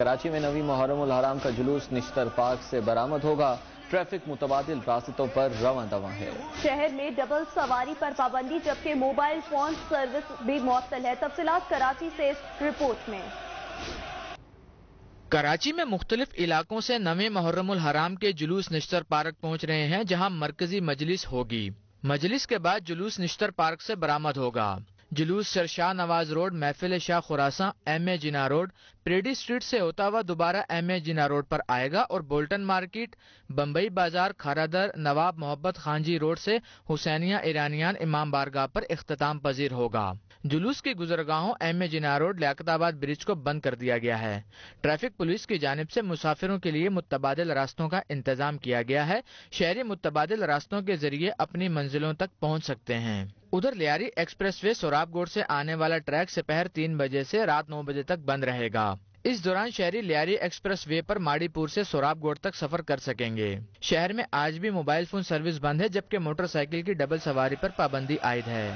کراچی میں نوی محرم الحرام کا جلوس نشتر پارک سے برامت ہوگا ٹریفک متبادل راستوں پر رواں دوا ہے شہر میں ڈبل سواری پر پابندی جبکہ موبائل فون سروس بھی معطل ہے تفصیلات کراچی سے رپورٹ میں کراچی میں مختلف علاقوں سے نوے محرم الحرام کے جلوس نشتر پارک پہنچ رہے ہیں جہاں مرکزی مجلس ہوگی مجلس کے بعد جلوس نشتر پارک سے برامت ہوگا جلوس سرشاہ نواز روڈ محفل شاہ خوراساں ایم اے جنا روڈ پریڈی اسٹریٹ سے ہوتا ہوا دوبارہ ایم اے جنا روڈ پر آئے گا اور بولٹن مارکیٹ بمبئی بازار کھار در نواب محبت خانجی روڈ سے حسینیہ ایرانیان امام بارگاہ پر اختتام پذیر ہوگا جلوس کی گزرگاہوں ایم اے جنا روڈ لیاقت آباد برج کو بند کر دیا گیا ہے ٹریفک پولیس کی جانب سے مسافروں کے لیے متبادل راستوں کا انتظام کیا گیا ہے شہری متبادل راستوں کے ذریعے اپنی منزلوں تک پہنچ سکتے ہیں ادھر لیاری ایکسپریس وے سوراب گوڑ سے آنے والا ٹریک سپہر تین بجے سے رات نو بجے تک بند رہے گا اس دوران شہری لیاری ایکسپریس وے پر ماڑی پور سے سوراب گوڑ تک سفر کر سکیں گے شہر میں آج بھی موبائل فون سروس بند ہے جبکہ موٹر سائیکل کی ڈبل سواری پر پابندی عائد ہے